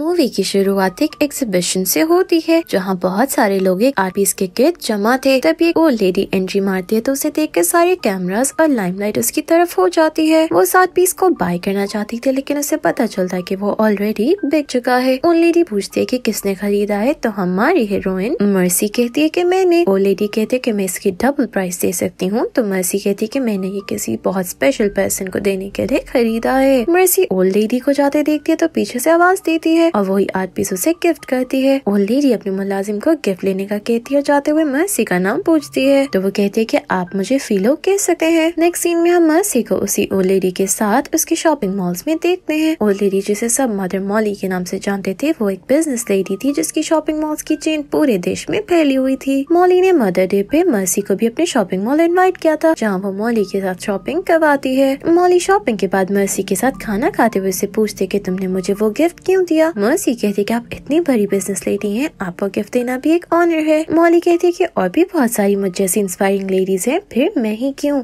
movie की शुरुआत एक एग्जीबिशन से होती है जहाँ बहुत सारे लोग एक आर्टिस्ट के किट जमा थे तब एक ओल्ड लेडी एंट्री मारती है तो उसे देख के सारे कैमरास और लाइमलाइट उसकी तरफ हो जाती है वो सात पीस को बाय करना चाहती थी लेकिन उसे पता चलता है की वो ऑलरेडी बिक चुका है ओल्ड लेडी पूछती है की कि किसने खरीदा है तो हमारी हीरोइन मर्सी कहती है की मैंने ओल्ड लेडी कहती है की मैं इसकी डबल प्राइस दे सकती हूँ तो मर्सी कहती है की मैंने ये किसी बहुत स्पेशल पर्सन को देने के लिए खरीदा है मर्सी ओल्ड लेडी को जाते देखती है तो पीछे से आवाज देती है और वही पीस उसे गिफ्ट करती है और लेडी अपने मुलाजिम को गिफ्ट लेने का कहती है जाते हुए मर्सी का नाम पूछती है तो वो कहती है की आप मुझे फीलो कह सकते हैं नेक्स्ट सीन में हम मर्सी को उसी ओल्ड लेडी के साथ उसके शॉपिंग मॉल्स में देखते हैं ओल्ड लेडी जिसे सब मदर मॉली के नाम से जानते थे वो एक बिजनेस लेडी थी जिसकी शॉपिंग मॉल्स की चेन पूरे देश में फैली हुई थी मॉली ने मदर डे पे मर्सी को भी अपने शॉपिंग मॉल इनवाइट किया था जहाँ वो मॉली के साथ शॉपिंग करवाती है मॉली शॉपिंग के बाद मर्सी के साथ खाना खाते हुए उसे पूछते कि तुमने मुझे वो गिफ्ट क्यों दिया ये कहती है कि आप इतनी बड़ी बिजनेस लेडी हैं आपको गिफ्ट देना भी एक ऑनर है मौली कहती है कि और भी बहुत सारी मुझ जैसी इंस्पायरिंग लेडीज हैं फिर मैं ही क्यों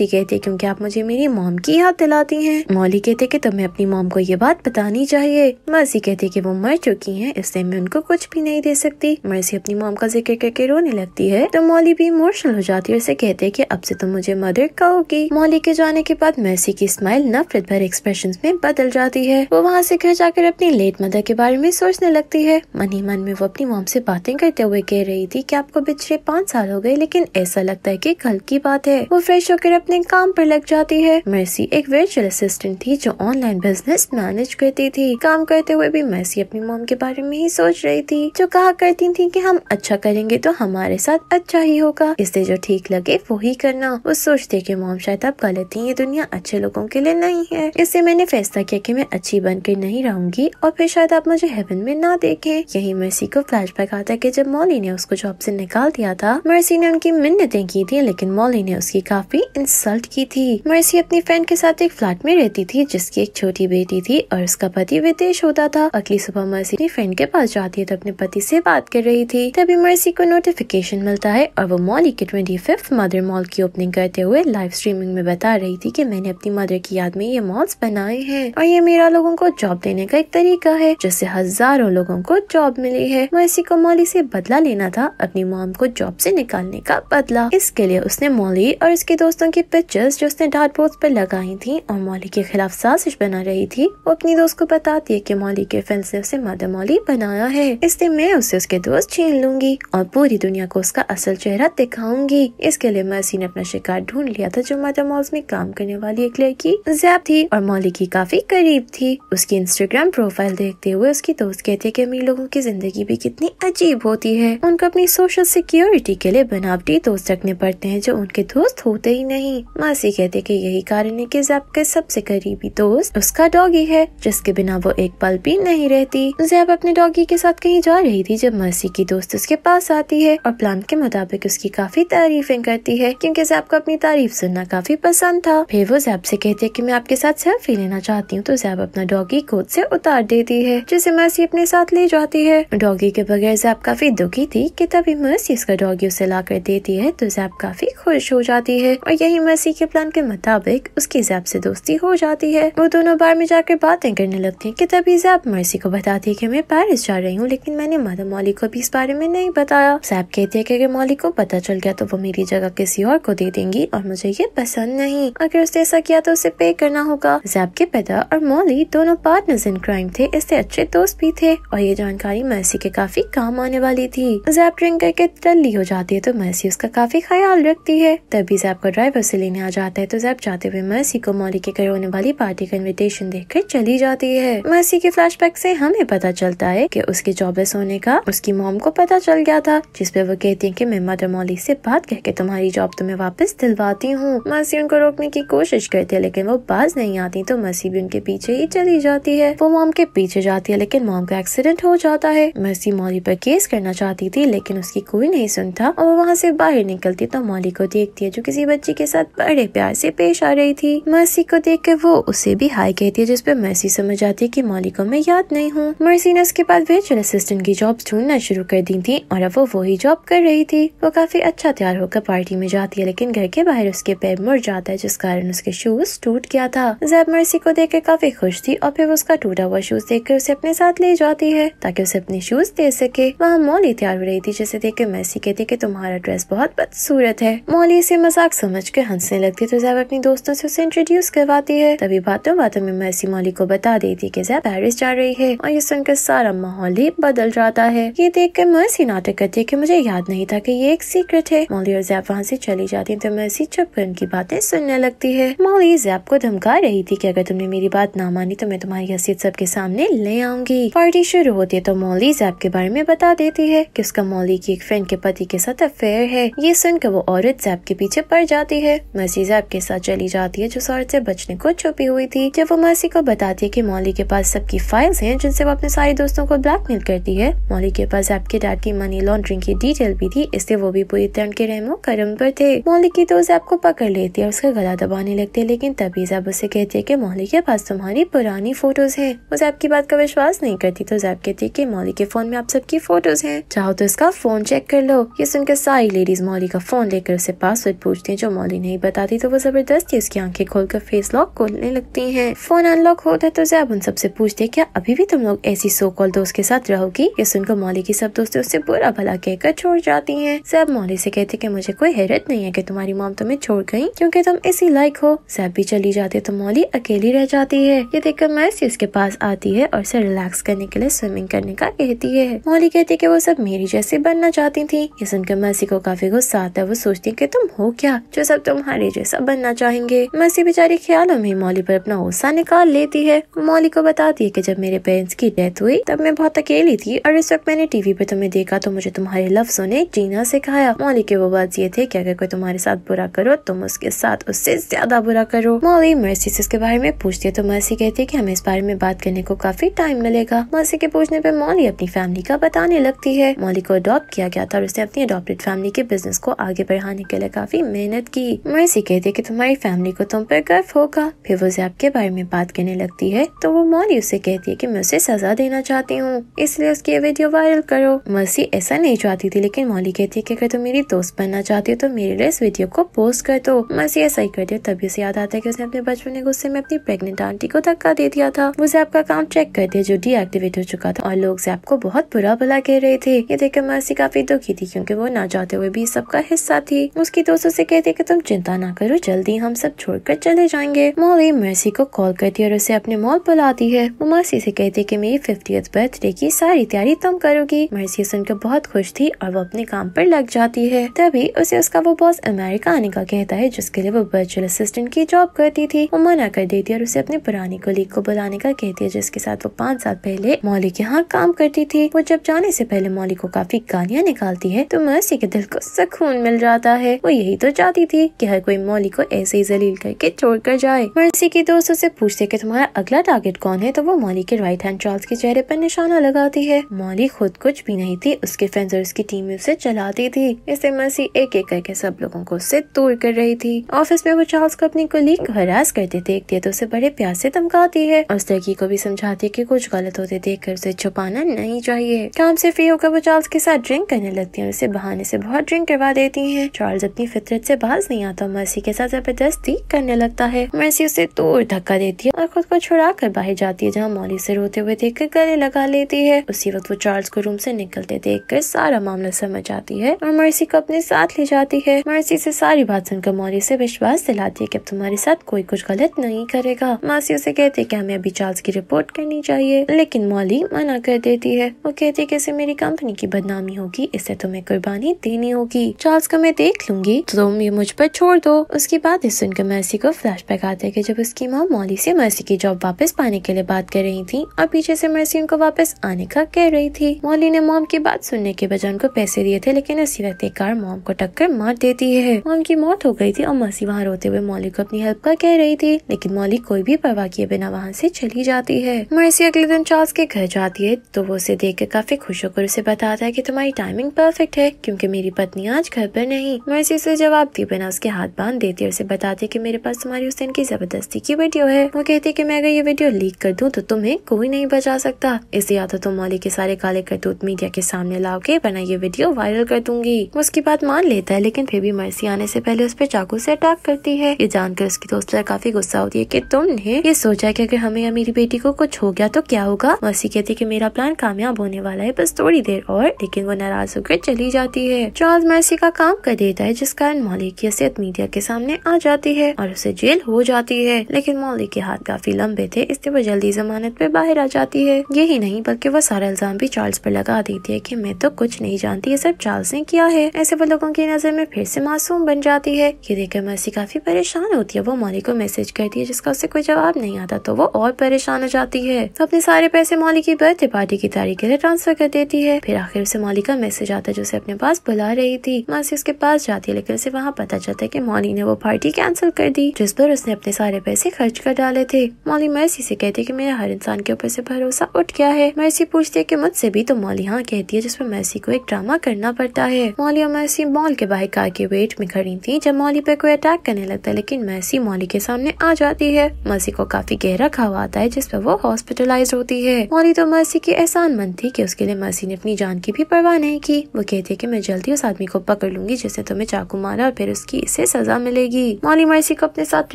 ये कहती है क्योंकि आप मुझे मेरी मोम की याद दिलाती हैं मौली कहती है कि तुम्हें अपनी मोम को ये बात बतानी चाहिए मर्सी कहती है की वो मर चुकी है इसलिए मैं उनको कुछ भी नहीं दे सकती मर्सी अपनी मोम का जिक्र करके रोने लगती है तो मौली भी इमोशनल हो जाती है उसे कहते हैं कि अब से तुम तो मुझे मदर कहोगी मौली के जाने के बाद मर्सी की स्माइल नफरत भर एक्सप्रेशन में बदल जाती है वो वहाँ से घर जाकर अपनी लेट मदर वालदा के बारे में सोचने लगती है मन ही मन में वो अपनी मोम से बातें करते हुए कह रही थी कि आपको पिछले पाँच साल हो गए लेकिन ऐसा लगता है कि कल की बात है वो फ्रेश होकर अपने काम पर लग जाती है मैसी एक वर्चुअल असिस्टेंट थी जो ऑनलाइन बिजनेस मैनेज करती थी काम करते हुए भी मैसी अपनी मोम के बारे में ही सोच रही थी जो कहा करती थी की हम अच्छा करेंगे तो हमारे साथ अच्छा ही होगा इससे जो ठीक लगे वो ही करना वो सोचते की मोम शायद आप गलत थी ये दुनिया अच्छे लोगों के लिए नहीं है इससे मैंने फैसला किया की मैं अच्छी बनकर नहीं रहूंगी और फिर शायद आप मुझे हेवन में ना देखें यही मर्सी को फ्लैशबैक आता है कि जब मॉली ने उसको जॉब से निकाल दिया था मर्सी ने उनकी मिन्नतें की थी लेकिन मॉली ने उसकी काफी इंसल्ट की थी मर्सी अपनी फ्रेंड के साथ एक फ्लैट में रहती थी जिसकी एक छोटी बेटी थी और उसका पति विदेश होता था अगली सुबह मर्सी अपनी फ्रेंड के पास जाती है तो अपने पति से बात कर रही थी तभी मर्सी को नोटिफिकेशन मिलता है और वो मॉली के ट्वेंटी फिफ्थ मदर मॉल की ओपनिंग करते हुए लाइव स्ट्रीमिंग में बता रही थी की मैंने अपनी मदर की याद में ये मॉल्स बनाए हैं और ये मेरा लोगों को जॉब देने का एक तरीका है है जिससे हजारों लोगों को जॉब मिली है मैसी को मौली से बदला लेना था अपनी मॉम को जॉब से निकालने का बदला इसके लिए उसने मौली और उसके दोस्तों की पिक्चर्स जो उसने डाट बोर्ड पर लगाई थी और मौली के खिलाफ साजिश बना रही थी वो अपनी दोस्त को बताती है की मौली के फैंस ने उसे मदर मौली बनाया है इसलिए मैं उसे उसके दोस्त छीन लूंगी और पूरी दुनिया को उसका असल चेहरा दिखाऊंगी इसके लिए मैसी ने अपना शिकार ढूंढ लिया था जो मदर मॉल में काम करने वाली एक लड़की जैब थी और मौली की काफी करीब थी उसकी इंस्टाग्राम प्रोफाइल देख देखते हुए उसकी दोस्त कहती है कि अमीर लोगों की जिंदगी भी कितनी अजीब होती है उनको अपनी सोशल सिक्योरिटी के लिए बनावटी दोस्त रखने पड़ते हैं जो उनके दोस्त होते ही नहीं मासी कहते कि यही कारण है कि जैब के सबसे करीबी दोस्त उसका डॉगी है जिसके बिना वो एक पल भी नहीं रहती जैब अपने डॉगी के साथ कहीं जा रही थी जब मासी की दोस्त उसके पास आती है और प्लान के मुताबिक उसकी काफी तारीफें करती है क्यूँकी जैप को अपनी तारीफ सुनना काफी पसंद था फिर वो जैप ऐसी कहती है की मैं आपके साथ सेल्फी लेना चाहती हूँ तो जैब अपना डॉगी खुद ऐसी उतार देती है है जिसे मर्सी अपने साथ ले जाती है डॉगी के बगैर जैप काफी दुखी थी कि तभी मर्सी उसका डॉगी उसे ला कर देती है तो जैब काफी खुश हो जाती है और यही मर्सी के प्लान के मुताबिक उसकी जैब से दोस्ती हो जाती है वो दोनों बार में जाकर बातें करने लगते हैं कि तभी जैप मर्सी को बताती है कि मैं पैरिस जा रही हूँ लेकिन मैंने मादा मौली को भी इस बारे में नहीं बताया जैब कहती है कि अगर मौली को पता चल गया तो वो मेरी जगह किसी और को दे देंगी और मुझे ये पसंद नहीं अगर उसने ऐसा किया तो उसे पे करना होगा जैप के पिता और मौली दोनों पार्टनर्स इन क्राइम थे इससे अच्छे दोस्त भी थे और ये जानकारी मैसी के काफी काम आने वाली थी जैप ड्रिंक करके टल्ली हो जाती है तो मैसी उसका काफी ख्याल रखती है तभी जैप का ड्राइवर उसे लेने आ जाता है तो जैप जाते हुए मैसी को मौली के घर होने वाली पार्टी का इन्विटेशन देख चली जाती है मैसी के फ्लैश से हमें पता चलता है की उसके जॉबलेस होने का उसकी मॉम को पता चल गया था जिसपे वो कहती है की मैं मदर मौली से बात के तुम्हारी जॉब तुम्हें तो वापस दिलवाती हूँ मैसी उनको रोकने की कोशिश करती है लेकिन वो बाज नहीं आती तो मैसी भी उनके पीछे ही चली जाती है वो मॉम के पीछे जाती है लेकिन मॉम का एक्सीडेंट हो जाता है मर्सी मौली पर केस करना चाहती थी लेकिन उसकी कोई नहीं सुनता और वो वहाँ से बाहर निकलती तो मॉली को देखती है जो किसी बच्ची के साथ बड़े प्यार से पेश आ रही थी मर्सी को देख कर वो उसे भी हाई कहती है जिसपे मर्सी समझ आती है की मॉली को मैं याद नहीं हूँ मर्सी ने उसके बाद वेचर असिस्टेंट की जॉब ढूंढना शुरू कर दी थी और अब वो वही जॉब कर रही थी वो काफी अच्छा तैयार होकर पार्टी में जाती है लेकिन घर के बाहर उसके पैर मुड़ जाता है जिस कारण उसके शूज टूट गया था जैब मर्सी को देख काफी खुश थी और फिर उसका टूटा हुआ शूज कर उसे अपने साथ ले जाती है ताकि उसे अपने शूज दे सके वहाँ मौली तैयार हो रही थी जिसे देख के मैसी कहती की तुम्हारा ड्रेस बहुत बदसूरत है मौली इसे मजाक समझ के हंसने लगती तो जैब अपनी दोस्तों से उसे इंट्रोड्यूस करवाती है तभी बातों बातों में मैसी मौली को बता देती की जैब पैरिस जा रही है और ये सुनकर सारा माहौल ही बदल जाता है ये देख कर मैसी नाटक करती है की मुझे याद नहीं था की ये एक सीक्रेट है मौली और जैब वहाँ से चली जाती है तो मैसी चुप कर उनकी बातें सुनने लगती है मौली जैब को धमका रही थी की अगर तुमने मेरी बात ना मानी तो मैं तुम्हारी हसीियत सबके सामने मिलने आऊंगी पार्टी शुरू होती है तो मौली जैब के बारे में बता देती है की उसका मौली की एक फ्रेंड के पति के साथ अफेयर है ये सुनकर वो औरत जैब के पीछे पड़ जाती है मर्सी जैब के साथ चली जाती है जो औरत से बचने को छुपी हुई थी जब वो मर्सी को बताती है की मौली के पास सबकी फाइल्स है जिनसे वो अपने सारे दोस्तों को ब्लैकमेल करती है मौली के पास जैब के डैड की मनी लॉन्ड्रिंग की डिटेल भी थी इसलिए वो भी पूरी तरह के रहमो करम पर थे मौली की दोस्त तो जैब को पकड़ लेती है और उसका गला दबाने लगती है लेकिन तभी जैब उसे कहती है की मौली के पास तुम्हारी पुरानी फोटोज है वो ऐप की बात का विश्वास नहीं करती तो जैब कहती है की मौली के फोन में आप सबकी फोटोज हैं चाहो तो इसका फोन चेक कर लो ये सुनकर सारी लेडीज मौली का फोन लेकर उसे पासवर्ड पूछती है जो मौली नहीं बताती तो वो जबरदस्ती उसकी आंखें खोलकर फेस लॉक खोलने लगती है फोन अनलॉक होता है तो जैब उन सबसे पूछते क्या अभी भी तुम लोग ऐसी सो कॉल दोस्त के साथ रहोगी ये सुनकर मौली की सब दोस्तों उससे बुरा भला कहकर छोड़ जाती है जैब मौली से कहते की मुझे कोई हैरत नहीं है की तुम्हारी मोम तुम्हें छोड़ गयी क्यूँकी तुम इसी लाइक हो जैब भी चली जाती है तो मौली अकेली रह जाती है ये देखकर मैसी उसके पास आती है और और रिलैक्स करने के लिए स्विमिंग करने का कहती है मौली कहती है की वो सब मेरी जैसी बनना चाहती थी ये सुनकर मसी को काफी गुस्सा आता है वो सोचती है की तुम हो क्या जो सब तुम्हारे जैसा बनना चाहेंगे मसी बेचारी ख्यालों में मौली पर अपना गुस्सा निकाल लेती है मौली को बताती है की जब मेरे पेरेंट्स की डेथ हुई तब मैं बहुत अकेली थी और इस वक्त मैंने टीवी पर तुम्हें देखा तो मुझे तुम्हारे लफ्जों ने जीना सिखाया मौली के वो बात ये थे की अगर कोई तुम्हारे साथ बुरा करो तुम उसके साथ उससे ज्यादा बुरा करो मौली मर्सी से इसके बारे में पूछती है तो मर्सी कहती है की हमें इस बारे में बात करने को काफी टाइम मिलेगा मौसी के पूछने पर मौली अपनी फैमिली का बताने लगती है मौली को अडॉप्ट किया गया था और उसने अपनी अडोप्टेड फैमिली के बिजनेस को आगे बढ़ाने के लिए काफी मेहनत की मर्सी कहती है की तुम्हारी फैमिली को तुम पर गर्व होगा फिर वो जैप के बारे में बात करने लगती है तो वो मौली उसे कहती है की मैं उसे सजा देना चाहती हूँ इसलिए उसकी वीडियो वायरल करो मर्सी ऐसा नहीं चाहती थी लेकिन मौली कहती है की अगर तुम मेरी दोस्त बनना चाहती हो तो मेरे लिए इस वीडियो को पोस्ट कर दो मर्सी ऐसा ही करती हो तभी उसे याद आता है की उसने अपने बचपन में गुस्से में अपनी प्रेगनेंट आंटी को धक्का दे दिया था वो जैब का काम चेक कर कर दिया जो डीएक्टिवेट हो चुका था और लोग जैप को बहुत बुरा भला कह रहे थे ये देखकर मर्सी काफी दुखी थी क्योंकि वो ना जाते हुए भी सबका हिस्सा थी उसकी दोस्तों से कहते कि तुम चिंता ना करो जल्दी हम सब छोड़कर चले जाएंगे मोली मर्सी को कॉल करती है और उसे अपने मॉल बुलाती है वो मासी से कहती की मेरी फिफ्टी बर्थडे की सारी तैयारी तुम करोगी मर्सी सुनकर बहुत खुश थी और वो अपने काम पर लग जाती है तभी उसे उसका वो बॉस अमेरिका आने का कहता है जिसके लिए वो वर्चुअल असिस्टेंट की जॉब करती थी वो मना कर देती है और उसे अपने पुरानी कोलीग को बुलाने का कहती है जिसके साथ वो पाँच साल पहले मौली के यहाँ काम करती थी वो जब जाने से पहले मौली को काफी गालियाँ निकालती है तो मर्सी के दिल को सुकून मिल जाता है वो यही तो चाहती थी कि हर कोई मौली को ऐसे ही जलील करके छोड़ कर जाए मर्सी के दोस्तों ऐसी पूछते कि तुम्हारा अगला टारगेट कौन है तो वो मौली के राइट हैंड चार्ल्स के चेहरे पर निशाना लगाती है मौली खुद कुछ भी नहीं थी उसके फ्रेंड्स और उसकी टीम उसे चलाती थी इसे मर्सी एक एक करके सब लोगों को उससे दूर कर रही थी ऑफिस में वो चार्ल्स को अपनी कोलीग को हरास करते देखती है तो उसे बड़े प्यार से धमकाती है और उस लड़की को भी समझाती है की की कुछ गलत होते देख कर उसे छुपाना नहीं चाहिए काम से फ्री होकर वो चार्ल्स के साथ ड्रिंक करने लगती है उसे बहाने से बहुत ड्रिंक करवा देती है चार्ल्स अपनी फितरत से बाज नहीं आता मर्सी के साथ जबरदस्ती करने लगता है मर्सी उसे दूर धक्का देती है और खुद को छुड़ा कर बाहर जाती है जहाँ मौली से रोते हुए देख कर गले लगा लेती है उसी वक्त वो चार्ल्स को रूम से निकलते देख कर सारा मामला समझ आती है और मर्सी को अपने साथ ले जाती है मर्सी से सारी बात सुनकर मौली से विश्वास दिलाती है की अब तुम्हारे साथ कोई कुछ गलत नहीं करेगा मासी उसे कहती है की हमें अभी चार्ल्स की रिपोर्ट करनी चाहिए चाहिए लेकिन मौली मना कर देती है वो कहती है कैसे मेरी कंपनी की बदनामी होगी इसे तुम्हें कुर्बानी देनी होगी चार्ल्स को मैं देख लूंगी तो तुम ये मुझ पर छोड़ दो उसकी बात इस सुनकर मर्सी को फ्लैश बैक आते है जब उसकी माँ मौली से मर्सी की जॉब वापस पाने के लिए बात कर रही थी और पीछे से मर्सी उनको वापस आने का कह रही थी मौली ने मॉम की बात सुनने के बजाय उनको पैसे दिए थे लेकिन इसी वक्त एक कार मॉम को टक्कर मार देती है मॉम की मौत हो गई थी और मर्सी वहाँ रोते हुए मौली को अपनी हेल्प का कह रही थी लेकिन मौली कोई भी परवाह किए बिना वहाँ से चली जाती है मैं ट्रेसी अगले दिन चार्ल्स के घर जाती है तो वो उसे देख कर काफी खुश होकर उसे बताता है कि तुम्हारी टाइमिंग परफेक्ट है क्योंकि मेरी पत्नी आज घर पर नहीं मर्सी उसे जवाब दी बिना उसके हाथ बांध देती है उसे बताती है कि मेरे पास तुम्हारी उस दिन की जबरदस्ती की वीडियो है वो कहती है की मैं अगर ये वीडियो लीक कर दूँ तो तुम्हें कोई नहीं बचा सकता इसे या तो तुम मौली के सारे काले करतूत मीडिया के सामने लाओ के बना ये वीडियो वायरल कर दूंगी उसकी बात मान लेता है लेकिन फिर भी मर्सी आने से पहले उस पर चाकू से अटैक करती है ये जानकर उसकी दोस्त काफी गुस्सा होती है की तुमने ये सोचा की अगर हमें या मेरी बेटी को कुछ हो गया गया तो क्या होगा मौसी कहती कि मेरा प्लान कामयाब होने वाला है बस थोड़ी देर और लेकिन वो नाराज होकर चली जाती है चार्ल्स मैसी का काम कर देता है जिस कारण मौली की मीडिया के सामने आ जाती है और उसे जेल हो जाती है लेकिन मौली के हाथ काफी लंबे थे इसलिए वो जल्दी जमानत पे बाहर आ जाती है यही नहीं बल्कि वो सारा इल्जाम भी चार्ल्स पर लगा देती है की मैं तो कुछ नहीं जानती ये सब चार्ल्स ने किया है ऐसे वो लोगों की नजर में फिर से मासूम बन जाती है ये देखकर मैसी काफी परेशान होती है वो मौली को मैसेज करती है जिसका उसे कोई जवाब नहीं आता तो वो और परेशान हो जाती है तो अपने सारे पैसे मौली की बर्थडे पार्टी की तारीख के लिए ट्रांसफर कर देती है फिर आखिर उसे मौली का मैसेज आता है जो उसे अपने पास बुला रही थी मासी उसके पास जाती है लेकिन उसे वहाँ पता चलता है की मौली ने वो पार्टी कैंसिल कर दी जिस पर उसने अपने सारे पैसे खर्च कर डाले थे मौली मैसी से कहती है की मेरे हर इंसान के ऊपर से भरोसा उठ गया है मैसी पूछती है की मुझसे भी तो मौली हाँ कहती है जिसमें मैसी को एक ड्रामा करना पड़ता है मौली और मैसी मॉल के बाहर कार के वेट में खड़ी थी जब मौली पे कोई अटैक करने लगता है लेकिन मैसी मौली के सामने आ जाती है मर्सी को काफी गहरा खावा आता है जिस पर वो हॉस्पिटल हॉस्पिटलाइज होती है मौली तो मर्सी की एहसान मंद थी की उसके लिए मर्सी ने अपनी जान की भी परवाह नहीं की वो कहती है की मैं जल्दी उस आदमी को पकड़ लूंगी जिसने तुम्हें चाकू मारा और फिर उसकी इसे सजा मिलेगी मौली मर्सी को अपने साथ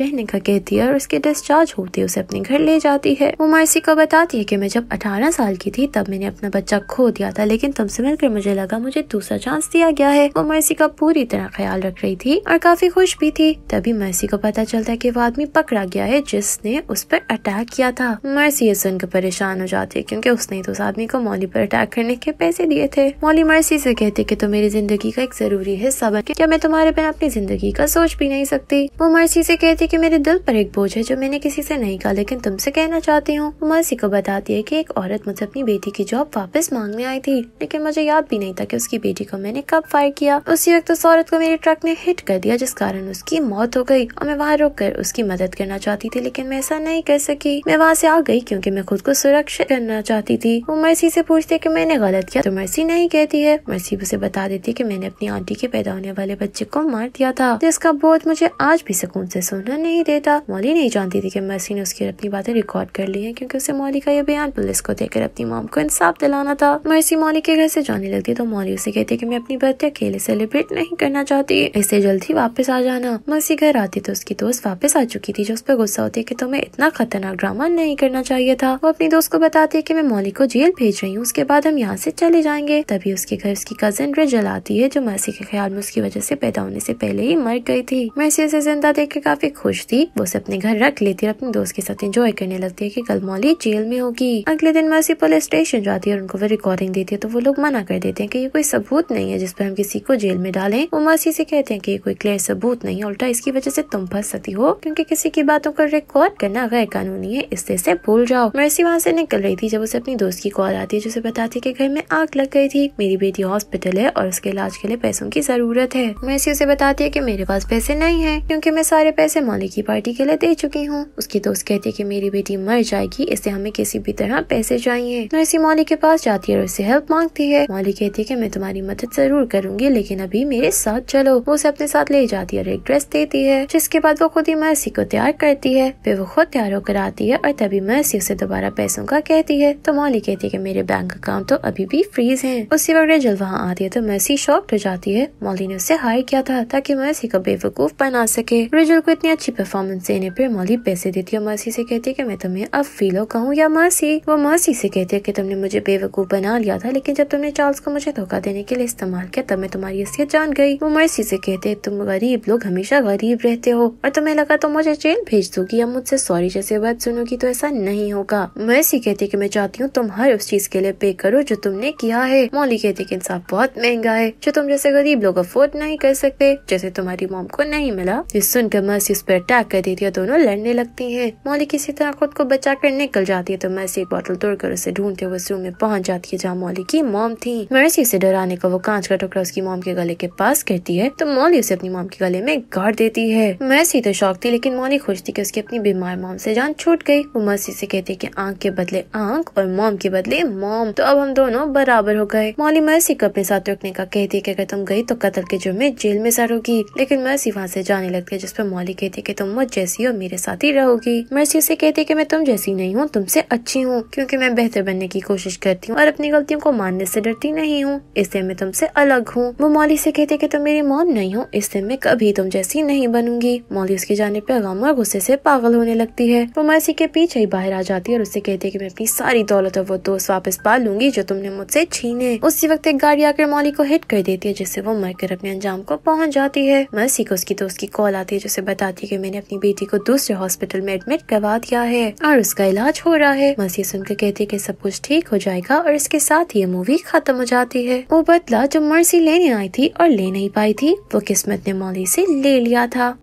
रहने का कहती है और उसके डिस्चार्ज होते उसे अपने घर ले जाती है वो मर्सी को बताती है की मैं जब अठारह साल की थी तब मैंने अपना बच्चा खो दिया था लेकिन तुमसे मिलकर मुझे लगा मुझे दूसरा चांस दिया गया है वो मर्सी का पूरी तरह ख्याल रख रही थी और काफी खुश भी थी तभी मर्सी को पता चलता है की वो आदमी पकड़ा गया है जिसने उस पर अटैक किया था मर्सी ये सुन सुनकर परेशान हो जाती है क्योंकि उसने तो उस आदमी को मौली पर अटैक करने के पैसे दिए थे मौली मर्सी से कहती कि तुम मेरी जिंदगी का एक जरूरी हिस्सा बन क्या मैं तुम्हारे बिना अपनी जिंदगी का सोच भी नहीं सकती वो मर्सी से कहती की मेरे दिल पर एक बोझ है जो मैंने किसी से नहीं कहा लेकिन तुमसे कहना चाहती हूँ वो मर्सी को बताती है की एक औरत मुझे अपनी बेटी की जॉब वापस मांगने आई थी लेकिन मुझे याद भी नहीं था की उसकी बेटी को मैंने कब फायर किया उसी वक्त उस औरत को मेरे ट्रक ने हिट कर दिया जिस कारण उसकी मौत हो गई और मैं वहाँ रुक कर उसकी मदद करना चाहती थी लेकिन मैं ऐसा नहीं कर सकी मैं वहाँ से आ गई क्योंकि मैं खुद को सुरक्षित करना चाहती थी वो मर्सी से पूछती है कि मैंने गलत किया तो मर्सी नहीं कहती है मर्सी उसे बता देती है कि मैंने अपनी आंटी के पैदा होने वाले बच्चे को मार दिया था जिसका तो बोध मुझे आज भी सुकून से सोना नहीं देता मौली नहीं जानती थी की मर्सी ने उसकी अपनी बातें रिकॉर्ड कर ली है क्यूँकी उसे मौली का यह बयान पुलिस को देकर अपनी माम को इंसाफ दिलाना था मर्सी मौली के घर से जाने लगती तो मौली उसे कहती है की मैं अपनी बर्थडे अकेले सेलिब्रेट नहीं करना चाहती इसे जल्द ही वापस आ जाना मर्सी घर आती तो उसकी दोस्त वापस आ चुकी थी जो उस पर गुस्सा होती है की तुम्हें इतना खतरनाक ड्रामा नहीं करना चाहिए था वो अपनी दोस्त को बताती है कि मैं मौली को जेल भेज रही हूँ उसके बाद हम यहाँ से चले जाएंगे तभी उसके घर उसकी कजन रिजल आती है जो मैसी के ख्याल में उसकी वजह से पैदा होने से पहले ही मर गई थी मैसी उसे जिंदा देख के काफी खुश थी वो उसे अपने घर रख लेती है अपने दोस्त के साथ एंजॉय करने लगती है की कल मौली जेल में होगी अगले दिन मैसी पुलिस स्टेशन जाती है और उनको वो रिकॉर्डिंग देती है तो वो लोग मना कर देते हैं की ये कोई सबूत नहीं है जिसपे हम किसी को जेल में डाले वो मैसी से कहते हैं की ये कोई क्लियर सबूत नहीं उल्टा इसकी वजह से तुम फंस सकती हो क्यूँकी किसी की बातों को रिकॉर्ड करना गैर कानूनी है इससे भूल जाओ मैं मर्सी वहाँ से निकल रही थी जब उसे अपनी दोस्त की कॉल आती है जो उसे बताती है कि घर में आग लग गई थी मेरी बेटी हॉस्पिटल है और उसके इलाज के लिए पैसों की जरूरत है मैसी उसे बताती है की मेरे पास पैसे नहीं है क्यूँकी मैं सारे पैसे मौली की पार्टी के लिए दे चुकी हूँ उसकी दोस्त कहती है की मेरी बेटी मर जाएगी इससे हमें किसी भी तरह पैसे चाहिए मर्सी मौली के पास जाती है और उसे हेल्प मांगती है मौली कहती है की मैं तुम्हारी मदद जरूर करूंगी लेकिन अभी मेरे साथ चलो वो उसे अपने साथ ले जाती है और एक ड्रेस देती है जिसके बाद वो खुद ही मर्सी को तैयार करती है फिर वो खुद तैयार होकर आती है और तभी मैसी उसे दोबारा दोबारा पैसों का कहती है तो मौली कहती है की मेरे बैंक अकाउंट तो अभी भी फ्रीज है उसी वक्त रेजल वहाँ आती है तो मैसी शॉक हो जाती है मौली ने उससे हायर किया था ताकि मैसी को बेवकूफ बना सके रेजल को इतनी अच्छी परफॉर्मेंस देने पर मौली पैसे देती है मर्सी से कहती है की मैं तुम्हें अब फीलो कहूँ या मासी वो मासी से कहती है की तुमने मुझे बेवकूफ बना लिया था लेकिन जब तुमने चार्ल्स को मुझे धोखा देने के लिए इस्तेमाल किया तब मैं तुम्हारी हसीियत जान गई वो मर्सी से कहते तुम गरीब लोग हमेशा गरीब रहते हो और तुम्हें लगा तुम मुझे जेल भेज दोगी या मुझसे सॉरी जैसे बात सुनोगी तो ऐसा नहीं होगा होता अच्छा, मैसी कहती कि मैं चाहती हूँ तुम हर उस चीज के लिए पे करो जो तुमने किया है मौली कहती कि इंसाफ बहुत महंगा है जो तुम जैसे गरीब लोग अफोर्ड नहीं कर सकते जैसे तुम्हारी मोम को नहीं मिला ये सुनकर मैसी उस पर अटैक कर देती है दोनों लड़ने लगती है मौली किसी तरह खुद को बचा कर निकल जाती है तो मैसी एक बॉटल तोड़कर उसे ढूंढते हुए रूम में पहुंच जाती है जहाँ मौली की मोम थी मैसी उसे डराने का वो कांच का टुकड़ा उसकी मोम के गले के पास करती है तो मौली उसे अपनी मोम के गले में गाड़ देती है मैसी तो शौक थी लेकिन मौली खुश थी की उसकी अपनी बीमार मोम से जान छूट गई वो मैसी से कहती कि की आंख के बदले आंख और मॉम के बदले मॉम तो अब हम दोनों बराबर हो गए मौली मर्सी को अपने साथ रुकने का कहती है अगर तुम गई तो कतल के जुर्मे जेल में सड़ोगी लेकिन मर्सी वहाँ से जाने लगती है जिसपे मौली कहती है की तुम मुझ जैसी हो मेरे साथ ही रहोगी मर्सी उसे कहती है की मैं तुम जैसी नहीं हूँ तुमसे अच्छी हूँ क्यूँकी मैं बेहतर बनने की कोशिश करती हूँ और अपनी गलतियों को मानने ऐसी डरती नहीं हूँ इसलिए मैं तुमसे अलग हूँ वो मौली से कहती है तुम मेरी मॉम नहीं हो इसलिए मैं कभी तुम जैसी नहीं बनूंगी मौली उसके जाने पर गम और गुस्से से पागल होने लगती है वो मर्सी के पीछे ही बाहर आ जाती है और उससे कहते कि मैं अपनी सारी दौलत और वो दोस्त वापस पा लूंगी जो तुमने मुझसे छीने उसी वक्त एक गाड़ी आकर मौली को हिट कर देती है जिससे वो मरकर अपने अंजाम को पहुंच जाती है मर्सी को उसकी दोस्त की कॉल आती है जिसे बताती है की मैंने अपनी बेटी को दूसरे हॉस्पिटल में एडमिट करवा दिया है और उसका इलाज हो रहा है मर्सी सुनकर कहती है की सब कुछ ठीक हो जाएगा और इसके साथ ये मूवी खत्म हो जाती है वो बदला जो मर्सी लेने आई थी और ले नहीं पाई थी वो किस्मत ने मौली से ले लिया था